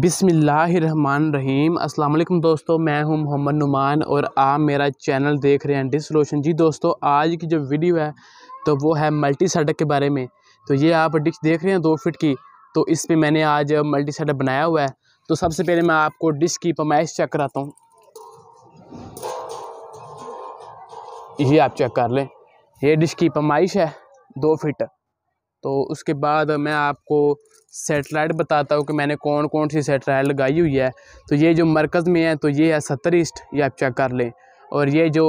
बिसमीम अल्लाम दोस्तों मैं हूं मोहम्मद नुमान और आप मेरा चैनल देख रहे हैं डिसोलूशन जी दोस्तों आज की जो वीडियो है तो वो है मल्टी सेटअप के बारे में तो ये आप डिश देख रहे हैं दो फिट की तो इस पर मैंने आज मल्टी सेटअप बनाया हुआ है तो सबसे पहले मैं आपको डिश की पमाइश चेक कराता हूँ ये आप चेक कर लें यह डिश की पमाइश है दो फिट तो उसके बाद मैं आपको सेटेलाइट बताता हूँ कि मैंने कौन कौन सी सेटेलाइट लगाई हुई है तो ये जो मरकज़ में है तो ये है सत्तर ईस्ट ये आप चेक कर लें और ये जो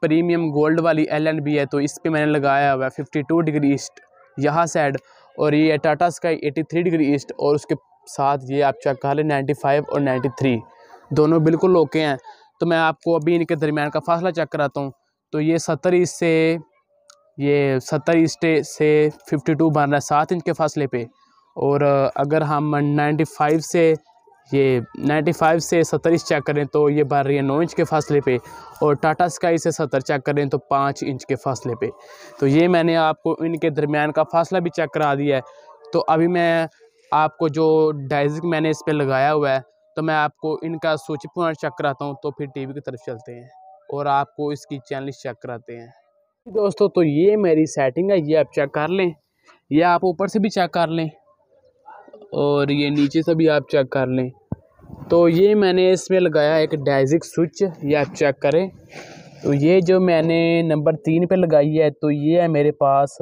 प्रीमियम गोल्ड वाली एल एन बी है तो इस पर मैंने लगाया हुआ है फिफ्टी टू डिग्री ईस्ट यहाँ साइड और ये Tata Sky eighty three degree east और उसके साथ ये आप चेक कर लें नाइन्टी फाइव और नाइन्टी थ्री दोनों बिल्कुल ओके हैं तो मैं आपको अभी इनके दरमियान का फासला चेक कराता हूँ तो ये सत्तर ईस्ट से ये सत्तर स्टे से फिफ्टी टू बन रहा है सात इंच के फासले पे और अगर हम नाइन्टी फाइव से ये नाइन्टी फ़ाइव से सत्तर इंच चेक करें तो ये बन रही है नौ इंच के फासले पे और टाटा स्काई से सत्तर चेक करें तो पाँच इंच के फासले पे तो ये मैंने आपको इनके दरमियान का फासला भी चेक करा दिया है तो अभी मैं आपको जो डाइजिक मैंने इस पर लगाया हुआ है तो मैं आपको इनका स्विच पॉइंट चेक कराता हूँ तो फिर वी की तरफ चलते हैं और आपको इसकी चैनल चेक कराते हैं दोस्तों तो ये मेरी सेटिंग है ये आप चेक कर लें ये आप ऊपर से भी चेक कर लें और ये नीचे से भी आप चेक कर लें तो ये मैंने इसमें लगाया एक डाइजिक स्विच ये आप चेक करें तो ये जो मैंने नंबर तीन पे लगाई है तो ये है मेरे पास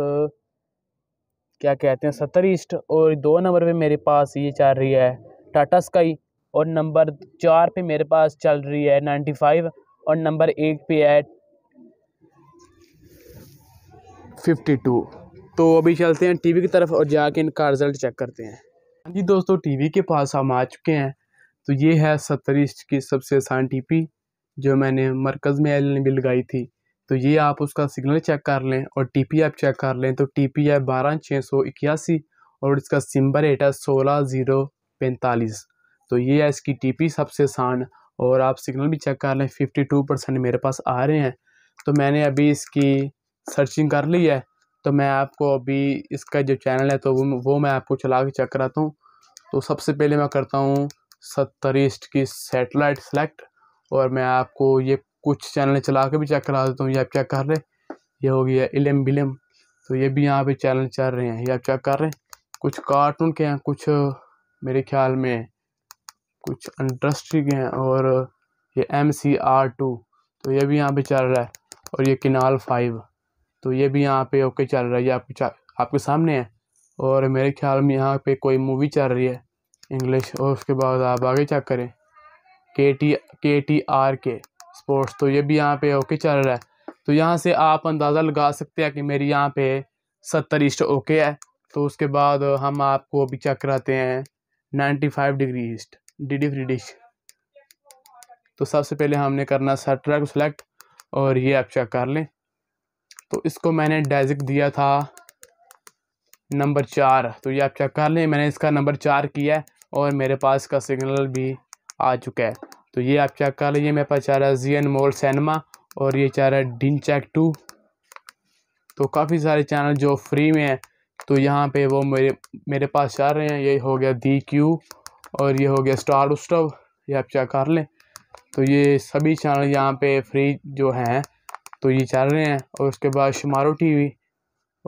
क्या कहते हैं सत्तर ईस्ट और दो नंबर पे मेरे पास ये चल रही है टाटा स्काई और नंबर चार पे मेरे पास चल रही है नाइन्टी फाइव और नंबर एट पे है फिफ्टी टू तो अभी चलते हैं टीवी की तरफ और जाके इनका रिज़ल्ट चेक करते हैं हाँ जी दोस्तों टीवी के पास हम आ चुके हैं तो ये है सत्तर की सबसे आसान टी जो मैंने मरकज़ में एल भी लगाई थी तो ये आप उसका सिग्नल चेक कर लें और टी पी ऐप चेक कर लें तो टी पी है बारह छः सौ इक्यासी और इसका सिम्बर रेट है सोलह ज़ीरो पैंतालीस तो ये है इसकी टी पी सबसे आसान और आप सिग्नल भी चेक कर लें फिफ्टी टू परसेंट मेरे पास आ रहे हैं तो मैंने अभी इसकी सर्चिंग कर ली है तो मैं आपको अभी इसका जो चैनल है तो वो वो मैं आपको चला के चेक कराता हूँ तो सबसे पहले मैं करता हूँ सत्तर ईस्ट की सेटेलाइट सेलेक्ट और मैं आपको ये कुछ चैनल चला के भी चेक करा देता हूँ ये आप चेक कर रहे ये हो गया इलम बिलम तो ये भी यहाँ पे चैनल चल रहे हैं ये आप चेक कर रहे हैं कुछ कार्टून के हैं कुछ मेरे ख्याल में कुछ इंडस्ट्री के हैं और ये एम सी आर टू तो ये भी यहाँ पे चल रहा है और ये किनाल फाइव तो ये भी यहाँ पे ओके चल रहा है आपके आपके सामने है और मेरे ख्याल में यहाँ पे कोई मूवी चल रही है इंग्लिश और उसके बाद आप आगे चेक करें के टी के टी आर के स्पोर्ट्स तो ये भी यहाँ पे ओके चल रहा है तो यहाँ से आप अंदाज़ा लगा सकते हैं कि मेरी यहाँ पे सत्तर ईस्ट ओके है तो उसके बाद हम आपको अभी चेक कराते हैं ninety five degree east D D free dish तो सबसे पहले हमने करना सेट ट्रैक सेलेक्ट और ये आप चेक कर लें तो इसको मैंने डेजिक दिया था नंबर चार तो ये आप चेक कर लें मैंने इसका नंबर चार किया है और मेरे पास का सिग्नल भी आ चुका है तो ये आप चेक कर लीजिए मेरे पास चाह रहा है जी एन मोल सैनमा और ये चाह रहा है डिन चेक टू तो काफ़ी सारे चैनल जो फ्री में हैं तो यहाँ पे वो मेरे मेरे पास चाह रहे हैं ये हो गया दी क्यू और ये हो गया स्टार उस्टव ये आप चेक कर लें तो ये सभी चैनल यहाँ पे फ्री जो हैं तो ये चल रहे हैं और उसके बाद शुमारो टी वी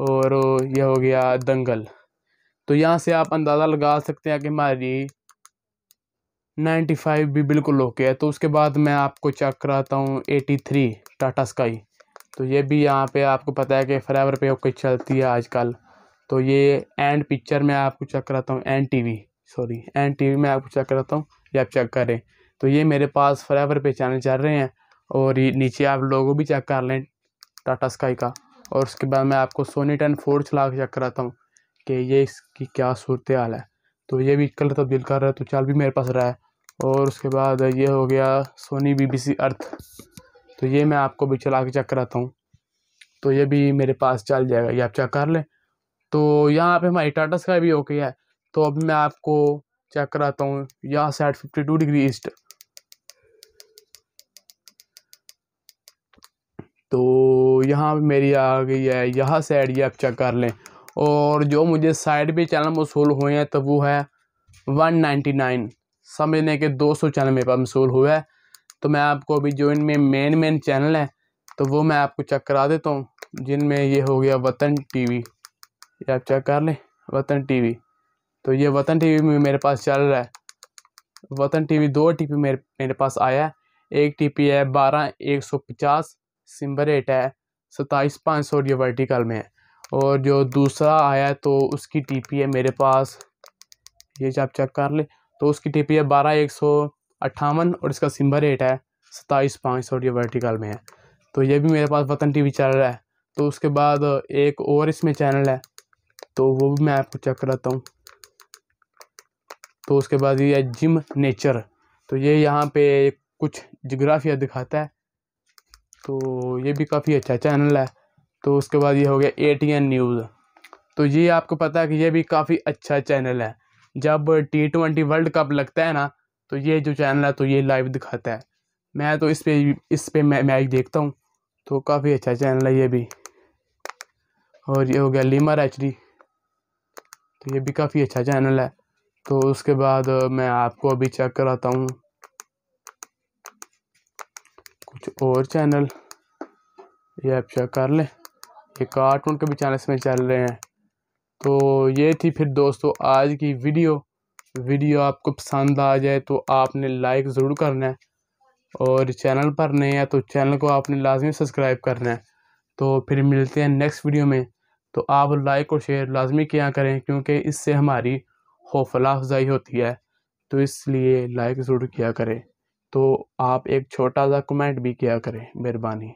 और यह हो गया दंगल तो यहाँ से आप अंदाज़ा लगा सकते हैं कि हमारी नाइन्टी फाइव भी बिल्कुल ओके है तो उसके बाद मैं आपको चेक कराता हूँ एटी थ्री टाटा स्काई तो ये भी यहाँ पे आपको पता है कि फ्राइवर पे ओके चलती है आजकल तो ये एंड पिक्चर में आपको चेक कराता हूँ and TV sorry and TV में आपको चेक कराता हूँ ये आप चेक करें तो ये मेरे पास फ्राइवर पे चैनल चल रहे हैं और ये नीचे आप लोगों भी चेक कर लें टाटा स्काई का और उसके बाद मैं आपको सोनी टेन फोर चला के चेक कराता हूँ कि ये इसकी क्या सूरत हाल है तो ये भी कलर तब्दील कर रहा है तो चल भी मेरे पास रहा है और उसके बाद ये हो गया सोनी बीबीसी अर्थ तो ये मैं आपको भी चला के चेक कराता हूँ तो ये भी मेरे पास चल जाएगा ये आप चेक कर लें तो यहाँ पे हमारी टाटा स्काई भी ओके है तो अभी मैं आपको चेक कराता हूँ यहाँ से eight fifty two degree east तो यहाँ मेरी आ गई है यहाँ से ये आप चेक कर लें और जो मुझे साइड पर चैनल मसूल हुए हैं तो वो है वन नाइन्टी नाइन समझ लें कि दो सौ चैनल मेरे पास मसूल हुआ है तो मैं आपको अभी जो इनमें मेन मेन चैनल हैं तो वो मैं आपको चेक करा देता हूँ जिनमें ये हो गया वतन टीवी ये आप चेक कर लें वतन टीवी तो ये वतन टीवी में मेरे पास चल रहा है वतन टीवी दो टीपी मेरे मेरे पास आया है एक टीपी है बारह एक सौ पचास सिम्बर एट है सत्ताईस पाँच सौ ये वर्टिकल में है और जो दूसरा आया है तो उसकी टीपी है मेरे पास ये आप चेक कर ले तो उसकी टीपी है बारह एक सौ अट्ठावन और इसका सिम्बर एट है सत्ताईस पाँच सौ ये वर्टिकल में है तो ये भी मेरे पास वतन टीवी चैनल है तो उसके बाद एक और इसमें चैनल है तो वो भी मैं आपको चेक कराता हूँ तो उसके बाद ये है जिम नेचर तो ये यहाँ पे कुछ जोग्राफिया दिखाता है तो ये भी काफ़ी अच्छा चैनल है तो उसके बाद ये हो गया ए न्यूज़ तो ये आपको पता है कि ये भी काफ़ी अच्छा चैनल है जब टी ट्वेंटी वर्ल्ड कप लगता है ना तो ये जो चैनल है तो ये लाइव दिखाता है मैं तो इस पर इस पर मैं मैच देखता हूँ तो काफ़ी अच्छा चैनल है ये भी और ये हो गया लीमर एच तो ये भी काफ़ी अच्छा चैनल है तो उसके बाद मैं आपको अभी चेक कराता हूँ कुछ और चैनल ये आप चेक कर लें ये कार्टून के भी चैनल इसमें चल रहे हैं तो ये थी फिर दोस्तों आज की वीडियो वीडियो आपको पसंद आ जाए तो आपने लाइक ज़रूर करना है और चैनल पर नए हैं तो चैनल को आपने लाजमी सब्सक्राइब करना है तो फिर मिलते हैं नेक्स्ट वीडियो में तो आप लाइक और शेयर लाजमी किया करें क्योंकि इससे हमारी हौसला अफजाई होती है तो इसलिए लाइक ज़रूर किया करें तो आप एक छोटा सा कमेंट भी किया करें मेहरबानी